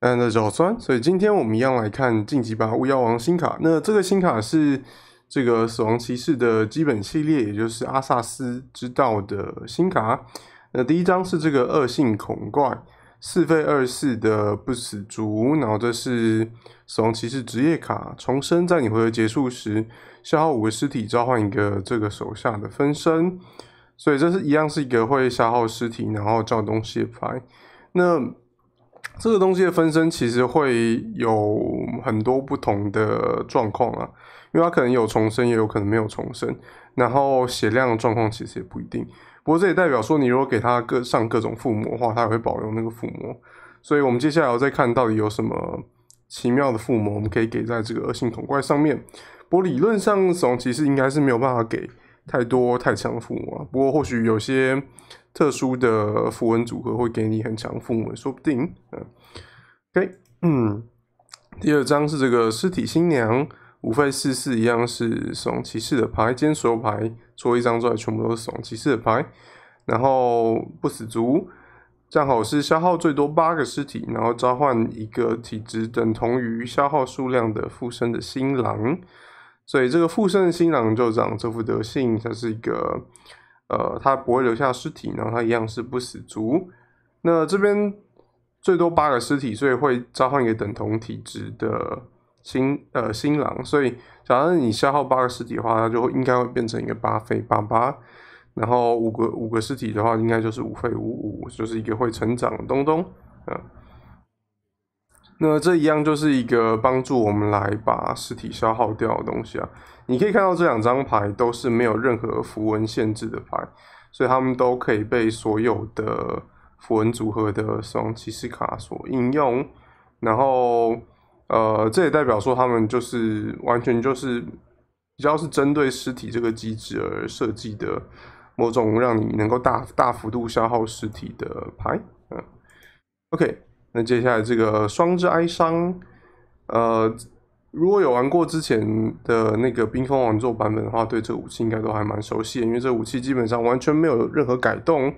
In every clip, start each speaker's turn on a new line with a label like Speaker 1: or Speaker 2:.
Speaker 1: 嗯，那小川，所以今天我们一样来看晋级版巫妖王新卡。那这个新卡是这个死亡骑士的基本系列，也就是阿萨斯之道的新卡。那第一张是这个恶性恐怪，四费二四的不死然后这是死亡骑士职业卡。重生在你回合结束时，消耗五个尸体召唤一个这个手下的分身。所以这是一样是一个会消耗尸体，然后照东西牌。那这个东西的分身其实会有很多不同的状况啊，因为它可能有重生，也有可能没有重生。然后血量的状况其实也不一定。不过这也代表说，你如果给它各上各种附魔的话，它也会保留那个附魔。所以我们接下来要再看到底有什么奇妙的附魔，我们可以给在这个恶性桶怪上面。不过理论上，这其实应该是没有办法给太多太强的附魔啊。不过或许有些。特殊的符文组合会给你很强符文，说不定。嗯，OK，嗯，第二张是这个尸体新娘，五费四四一样是怂骑士的牌，兼所有牌搓一张出来，全部都是怂骑士的牌。然后不死族，正好是消耗最多八个尸体，然后召唤一个体质等同于消耗数量的附身的新郎。所以这个附身的新郎就长这副德性，他是一个。呃，它不会留下尸体，然后它一样是不死族。那这边最多八个尸体，所以会召唤一个等同体质的新呃新郎。所以，假如你消耗八个尸体的话，它就应该会变成一个八费八八。然后五个五个尸体的话，应该就是五费五五，就是一个会成长的东东。嗯，那这一样就是一个帮助我们来把尸体消耗掉的东西啊。你可以看到这两张牌都是没有任何符文限制的牌，所以它们都可以被所有的符文组合的亡骑士卡所应用。然后，呃，这也代表说他们就是完全就是比较是针对尸体这个机制而设计的某种让你能够大大幅度消耗尸体的牌。嗯，OK，那接下来这个双之哀伤，呃。如果有玩过之前的那个冰封王座版本的话，对这个武器应该都还蛮熟悉，因为这武器基本上完全没有任何改动，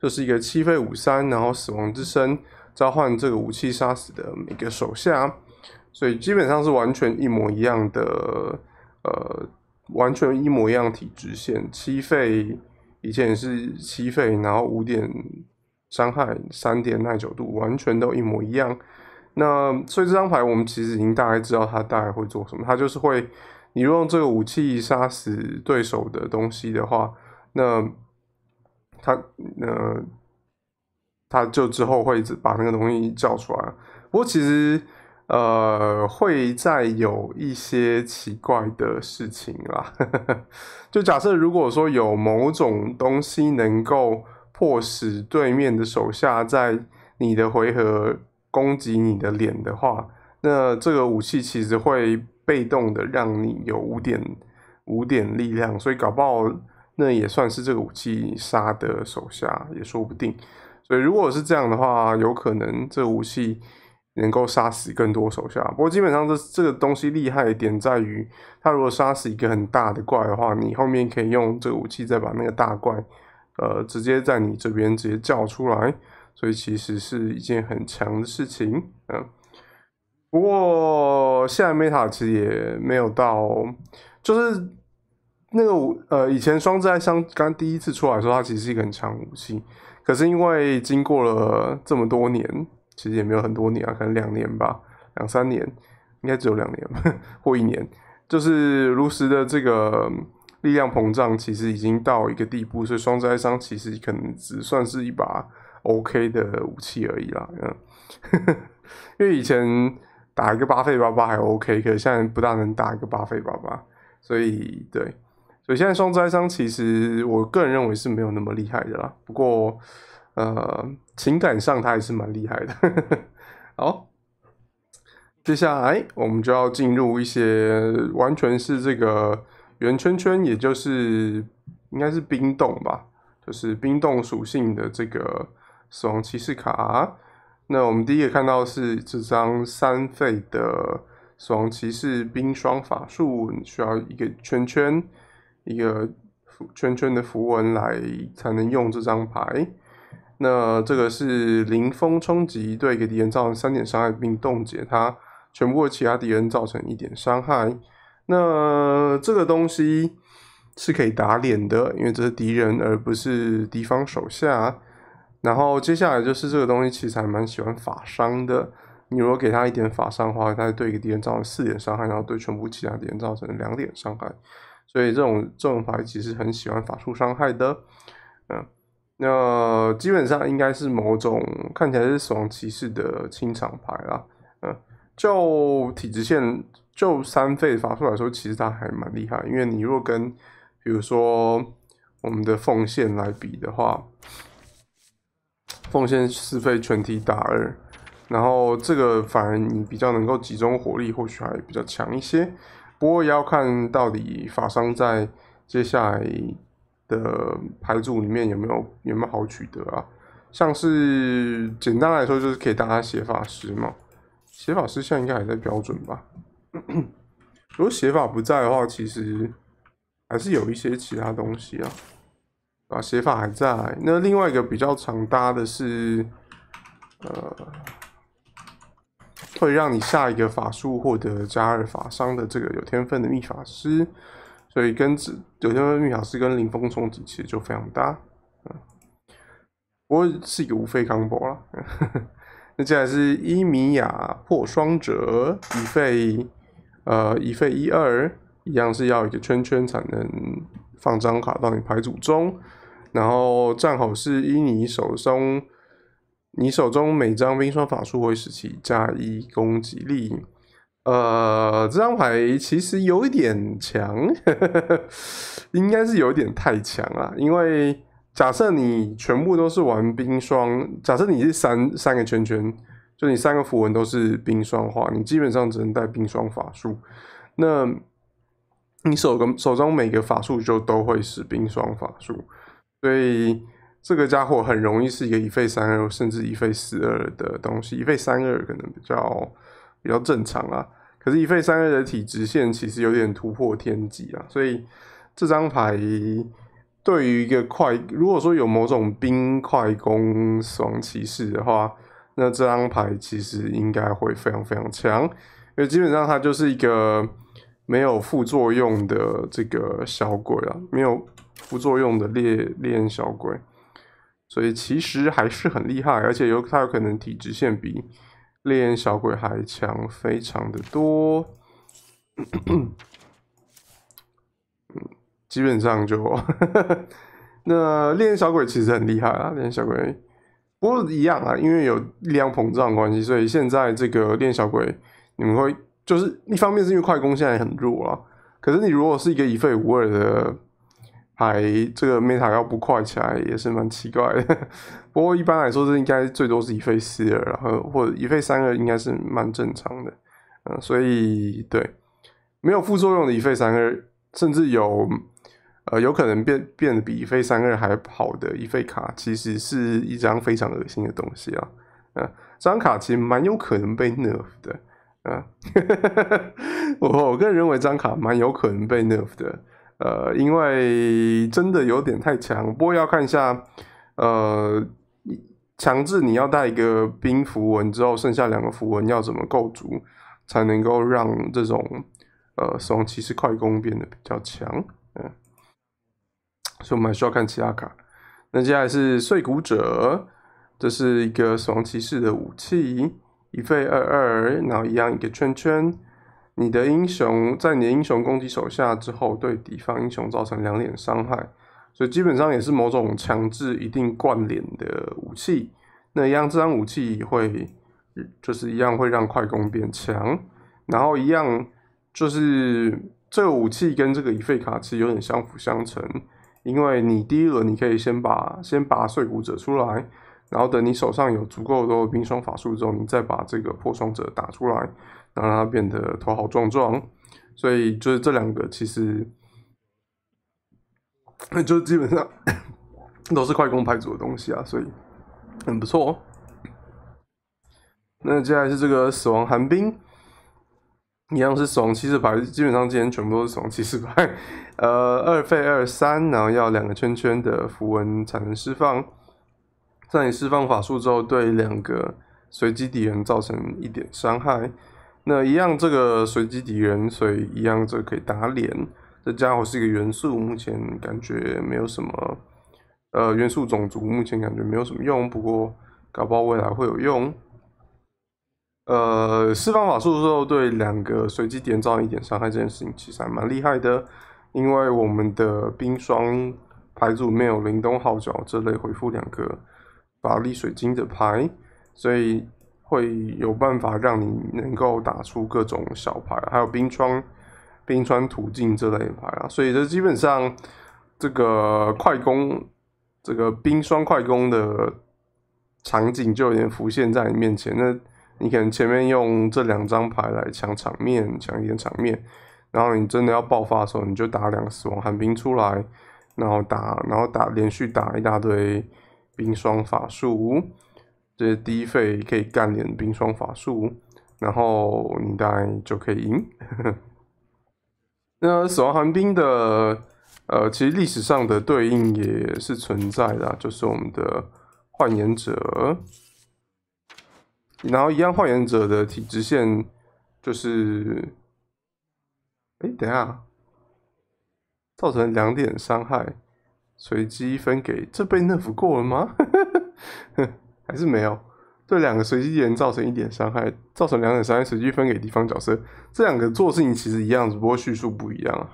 Speaker 1: 就是一个七费五三，然后死亡之身召唤这个武器杀死的每个手下，所以基本上是完全一模一样的，呃，完全一模一样体质线，七费以前也是七费，然后五点伤害三点耐久度，完全都一模一样。那所以这张牌，我们其实已经大概知道它大概会做什么。它就是会，你用这个武器杀死对手的东西的话，那它，呃，它就之后会把那个东西叫出来。不过其实，呃，会再有一些奇怪的事情啦。就假设如果说有某种东西能够迫使对面的手下在你的回合。攻击你的脸的话，那这个武器其实会被动的，让你有五点五点力量，所以搞不好那也算是这个武器杀的手下也说不定。所以如果是这样的话，有可能这个武器能够杀死更多手下。不过基本上这这个东西厉害一点在于，它如果杀死一个很大的怪的话，你后面可以用这个武器再把那个大怪，呃，直接在你这边直接叫出来。所以其实是一件很强的事情，嗯，不过现在 Meta 其实也没有到，就是那个呃，以前双子哀伤刚第一次出来的时候，它其实是一个很强武器，可是因为经过了这么多年，其实也没有很多年啊，可能两年吧，两三年，应该只有两年或一年，就是炉石的这个力量膨胀，其实已经到一个地步，所以双灾伤其实可能只算是一把。O.K. 的武器而已啦，嗯，因为以前打一个巴菲巴巴还 O.K.，可是现在不大能打一个巴菲巴巴，所以对，所以现在双灾伤其实我个人认为是没有那么厉害的啦。不过呃，情感上他还是蛮厉害的。好，接下来我们就要进入一些完全是这个圆圈圈，也就是应该是冰冻吧，就是冰冻属性的这个。死亡骑士卡，那我们第一个看到是这张三费的死亡骑士冰霜法术，需要一个圈圈一个圈圈的符文来才能用这张牌。那这个是零风冲击，对一个敌人造成三点伤害，并冻结它全部其他敌人造成一点伤害。那这个东西是可以打脸的，因为这是敌人而不是敌方手下。然后接下来就是这个东西，其实还蛮喜欢法伤的。你如果给他一点法伤的话，他对一个敌人造成四点伤害，然后对全部其他敌人造成两点伤害。所以这种这种牌其实很喜欢法术伤害的。嗯，那基本上应该是某种看起来是死亡骑士的清场牌啦。嗯，就体质线就三费法术来说，其实他还蛮厉害，因为你若跟比如说我们的奉献来比的话。奉献四费全体打二，然后这个反而你比较能够集中火力，或许还比较强一些。不过也要看到底法商在接下来的牌组里面有没有有没有好取得啊？像是简单来说，就是可以大家写法师嘛，写法师现在应该还在标准吧？如果写法不在的话，其实还是有一些其他东西啊。啊，写法还在。那另外一个比较常搭的是，呃，会让你下一个法术获得加二法伤的这个有天分的秘法师，所以跟有天分秘法师跟林峰冲击其实就非常搭。嗯，我是无费 combo 了。那接下来是伊米亚破双者一费，呃，一费一二，一样是要一个圈圈才能放张卡到你牌组中。然后，战吼是：依你手中，你手中每张冰霜法术会使其加一攻击力。呃，这张牌其实有一点强，应该是有一点太强了。因为假设你全部都是玩冰霜，假设你是三三个圈圈，就你三个符文都是冰霜化，你基本上只能带冰霜法术。那你手个手中每个法术就都会是冰霜法术。所以这个家伙很容易是一个一费三二，甚至一费四二的东西。一费三二可能比较比较正常啊，可是，一费三二的体质线其实有点突破天际啊。所以这张牌对于一个快，如果说有某种冰快攻双骑士的话，那这张牌其实应该会非常非常强，因为基本上它就是一个没有副作用的这个小鬼啊，没有。副作用的烈烈焰小鬼，所以其实还是很厉害，而且有他有可能体质线比烈焰小鬼还强，非常的多。嗯，基本上就 那烈焰小鬼其实很厉害啊，烈焰小鬼不过一样啊，因为有力量膨胀关系，所以现在这个烈焰小鬼你们会就是一方面是因为快攻现在很弱啊，可是你如果是一个一废无二的。还这个 meta 要不快起来也是蛮奇怪的，不过一般来说是应该最多是一费四二，然后或者一费三二应该是蛮正常的，嗯，所以对没有副作用的一费三二，甚至有呃有可能变变得比一费三二还好的一费卡，其实是一张非常恶心的东西啊，嗯，这张卡其实蛮有可能被 nerf 的，啊，我我个人认为这张卡蛮有可能被 nerf 的。呃，因为真的有点太强，不过要看一下，呃，强制你要带一个冰符文之后，剩下两个符文要怎么构筑，才能够让这种呃死亡骑士快攻变得比较强，嗯，所以我们还需要看其他卡。那接下来是碎骨者，这是一个死亡骑士的武器，一费二二，然后一样一个圈圈。你的英雄在你的英雄攻击手下之后，对敌方英雄造成两点伤害，所以基本上也是某种强制一定贯连的武器。那一样，这张武器会就是一样会让快攻变强，然后一样就是这个武器跟这个以废卡池有点相辅相成，因为你第一轮你可以先把先拔碎骨者出来，然后等你手上有足够多冰霜法术之后，你再把这个破窗者打出来。然后让它变得头好壮壮，所以就是这两个其实，就基本上 都是快攻牌组的东西啊，所以很不错。那接下来是这个死亡寒冰，一样是死亡骑士牌，基本上今天全部都是死亡骑士牌。呃，二费二三，然后要两个圈圈的符文才能释放。在你释放法术之后，对两个随机敌人造成一点伤害。那一样，这个随机敌人，所以一样这个可以打脸。这家伙是一个元素，目前感觉没有什么，呃，元素种族目前感觉没有什么用，不过搞不好未来会有用。呃，释放法术的时候对两个随机点造一点伤害这件事情其实还蛮厉害的，因为我们的冰霜牌组没有灵动号角这类回复两个法力水晶的牌，所以。会有办法让你能够打出各种小牌，还有冰川、冰川途径这类牌啊，所以这基本上这个快攻，这个冰霜快攻的场景就有点浮现在你面前。那你可能前面用这两张牌来抢场面，抢一点场面，然后你真的要爆发的时候，你就打两个死亡寒冰出来，然后打，然后打，连续打一大堆冰霜法术。这些低费可以干点冰霜法术，然后你大概就可以赢。那死亡寒冰的，呃，其实历史上的对应也是存在的，就是我们的幻眼者。然后一样，幻眼者的体质线就是，哎，等下，造成两点伤害，随机分给，这被安抚过了吗？还是没有对两个随机敌人造成一点伤害，造成两点伤害随机分给敌方角色。这两个做事情其实一样，只不过叙述不一样啊。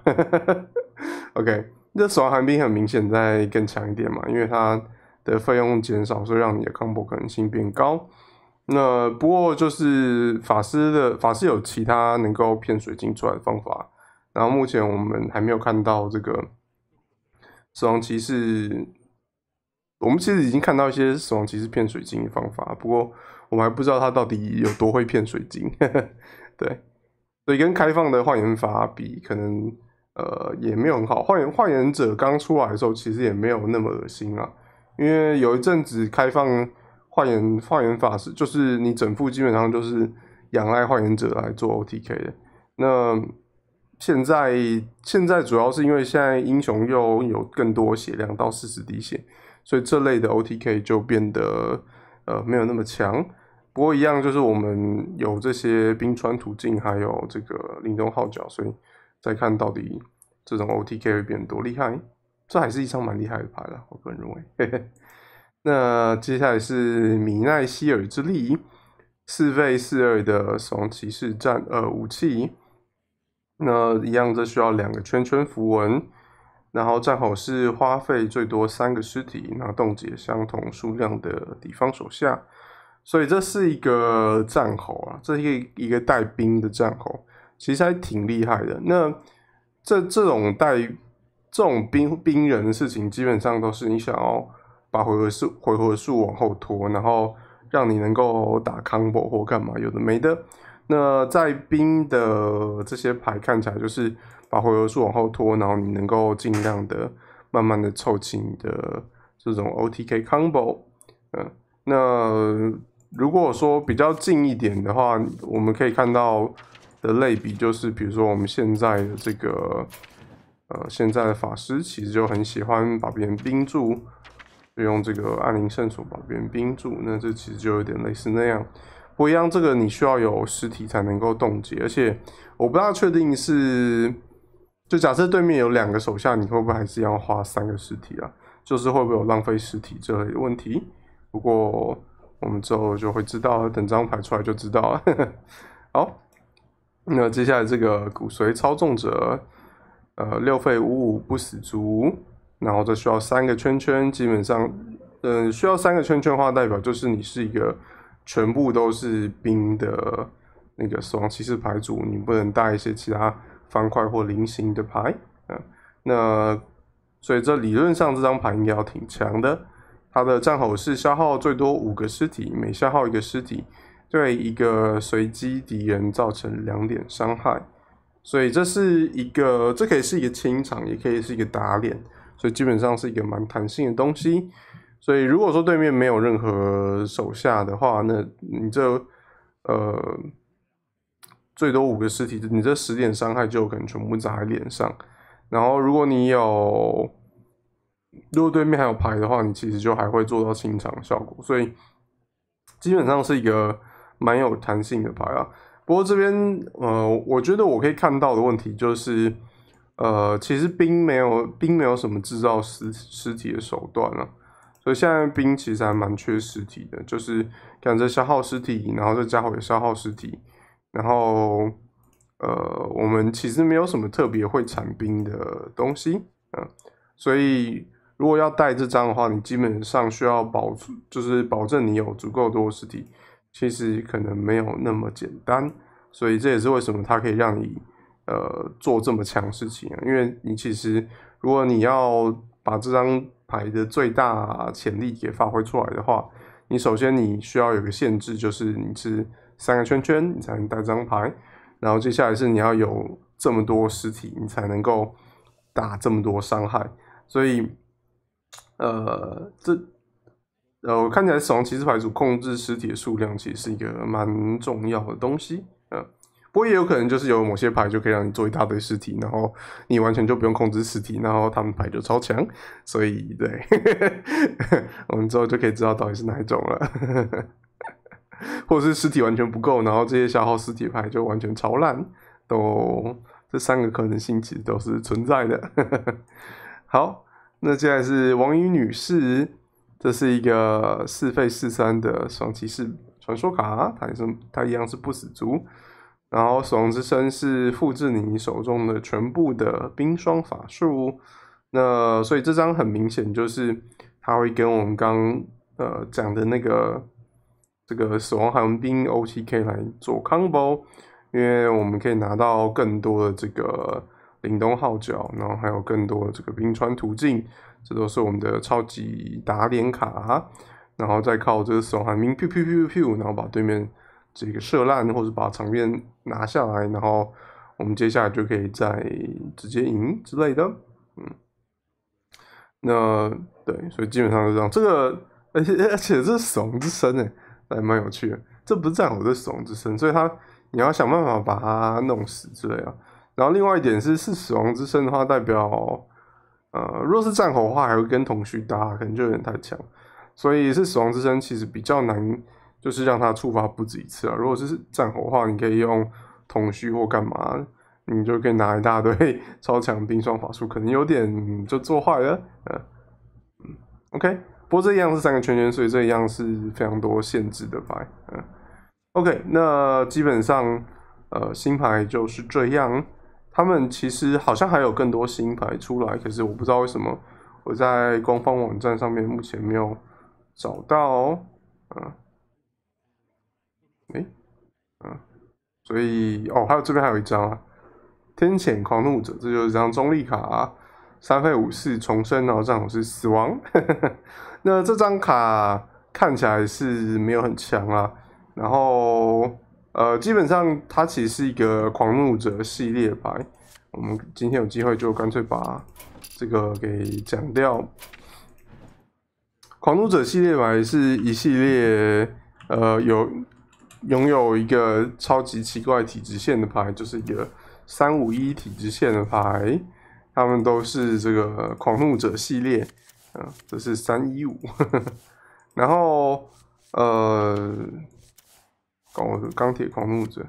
Speaker 1: OK，那死亡寒冰很明显在更强一点嘛，因为它的费用减少，所以让你的抗 o 可能性变高。那不过就是法师的法师有其他能够骗水晶出来的方法。然后目前我们还没有看到这个死亡骑士。我们其实已经看到一些死亡骑士骗水晶的方法，不过我们还不知道他到底有多会骗水晶。对，所以跟开放的幻影法比，可能呃也没有很好。幻换影者刚出来的时候，其实也没有那么恶心啊，因为有一阵子开放幻影幻影法是，就是你整副基本上都是仰赖幻影者来做 OTK 的。那现在现在主要是因为现在英雄又有更多血量，到四十滴血。所以这类的 OTK 就变得呃没有那么强，不过一样就是我们有这些冰川途径，还有这个凛冬号角，所以再看到底这种 OTK 会变多厉害，这还是一张蛮厉害的牌了，我个人认为。那接下来是米奈希尔之力，四费四二的死亡骑士战呃武器，那一样这需要两个圈圈符文。然后战吼是花费最多三个尸体，那冻结相同数量的敌方手下，所以这是一个战吼啊，这一个带兵的战吼，其实还挺厉害的。那这这种带这种兵兵人的事情，基本上都是你想要把回合数回合数往后拖，然后让你能够打 combo 或干嘛，有的没的。那在兵的这些牌看起来就是。把回合数往后拖，然后你能够尽量的慢慢的凑齐你的这种 OTK combo。嗯，那如果说比较近一点的话，我们可以看到的类比就是，比如说我们现在的这个，呃，现在的法师其实就很喜欢把别人冰住，就用这个暗灵圣所把别人冰住。那这其实就有点类似那样，不一样，这个你需要有实体才能够冻结，而且我不大确定是。就假设对面有两个手下，你会不会还是一样画三个尸体啊？就是会不会有浪费尸体这类的问题？不过我们之后就会知道，等张牌出来就知道。了。好，那接下来这个骨髓操纵者，呃，六费五五不死族，然后再需要三个圈圈，基本上，嗯，需要三个圈圈的话，代表就是你是一个全部都是兵的那个死亡骑士牌组，你不能带一些其他。方块或菱形的牌，嗯，那所以这理论上这张牌应该要挺强的。它的战吼是消耗最多五个尸体，每消耗一个尸体，对一个随机敌人造成两点伤害。所以这是一个，这可以是一个清场，也可以是一个打脸，所以基本上是一个蛮弹性的东西。所以如果说对面没有任何手下的话，那你这呃。最多五个尸体，你这十点伤害就有可能全部砸在脸上。然后，如果你有，如果对面还有牌的话，你其实就还会做到清场效果。所以，基本上是一个蛮有弹性的牌啊。不过这边，呃，我觉得我可以看到的问题就是，呃，其实兵没有兵没有什么制造尸尸体的手段了，所以现在兵其实还蛮缺尸体的，就是赶着消耗尸体，然后再加回消耗尸体。然后，呃，我们其实没有什么特别会产冰的东西，嗯，所以如果要带这张的话，你基本上需要保，就是保证你有足够多实体，其实可能没有那么简单。所以这也是为什么它可以让你，呃，做这么强事情，因为你其实如果你要把这张牌的最大潜力给发挥出来的话，你首先你需要有个限制，就是你是。三个圈圈，你才能带张牌。然后接下来是你要有这么多尸体，你才能够打这么多伤害。所以，呃，这呃，看起来死亡骑士牌组控制尸体的数量其实是一个蛮重要的东西。嗯，不过也有可能就是有某些牌就可以让你做一大堆尸体，然后你完全就不用控制尸体，然后他们牌就超强。所以，对，我们之后就可以知道到底是哪一种了。或者是尸体完全不够，然后这些消耗尸体牌就完全超烂，都这三个可能性其实都是存在的。好，那接下来是王宇女士，这是一个四费四三的双骑士传说卡，它也是它一样是不死族，然后死亡之身是复制你手中的全部的冰霜法术，那所以这张很明显就是它会跟我们刚呃讲的那个。这个死亡寒冰 O T K 来做 combo，因为我们可以拿到更多的这个凛冬号角，然后还有更多的这个冰川途径，这都是我们的超级打脸卡，然后再靠这个死亡寒冰，然后把对面这个射烂，或者把场面拿下来，然后我们接下来就可以再直接赢之类的。嗯，那对，所以基本上是这样。这个 而且而且是死亡之身哎。还蛮有趣的，这不是战火，是死亡之身，所以他你要想办法把他弄死之类啊。然后另外一点是，是死亡之身的话，代表呃，如果是战火的话，还会跟同续搭，可能就有点太强。所以是死亡之身，其实比较难，就是让他触发不止一次啊。如果是战火的话，你可以用同续或干嘛，你就可以拿一大堆 超强冰霜法术，可能有点就做坏了。嗯，OK。不过这一样是三个圈圈，所以这一样是非常多限制的牌。嗯，OK，那基本上，呃，新牌就是这样。他们其实好像还有更多新牌出来，可是我不知道为什么我在官方网站上面目前没有找到。嗯，诶，嗯，所以哦，还有这边还有一张啊，天谴狂怒者，这就是张中立卡。三费武士重生，然后战吼是死亡。那这张卡看起来是没有很强啊。然后，呃，基本上它其实是一个狂怒者系列牌。我们今天有机会就干脆把这个给讲掉。狂怒者系列牌是一系列，呃，有拥有一个超级奇怪体质线的牌，就是一个三五一体质线的牌。他们都是这个狂怒者系列，嗯，这是三一五，然后呃，搞钢铁狂怒者，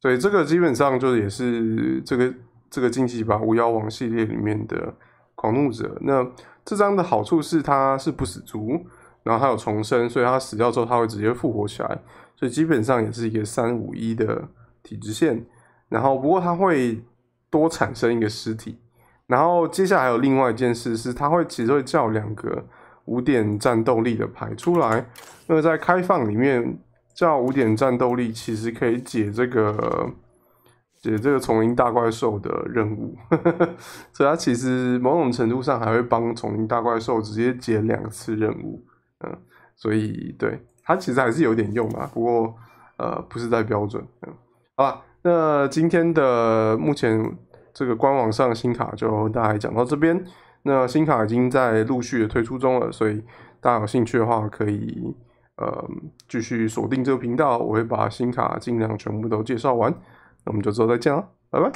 Speaker 1: 所以这个基本上就也是这个这个竞技吧巫妖王系列里面的狂怒者。那这张的好处是它是不死族，然后它有重生，所以它死掉之后它会直接复活起来，所以基本上也是一个三五一的体质线，然后不过它会多产生一个尸体。然后接下来还有另外一件事是，他会其实会叫两个五点战斗力的牌出来。那么在开放里面叫五点战斗力，其实可以解这个解这个丛林大怪兽的任务。所以它其实某种程度上还会帮丛林大怪兽直接解两次任务。嗯，所以对它其实还是有点用啊，不过呃不是在标准。嗯，好吧。那今天的目前。这个官网上新卡就大概讲到这边，那新卡已经在陆续的推出中了，所以大家有兴趣的话可以呃继续锁定这个频道，我会把新卡尽量全部都介绍完。那我们就之后再见了，拜拜。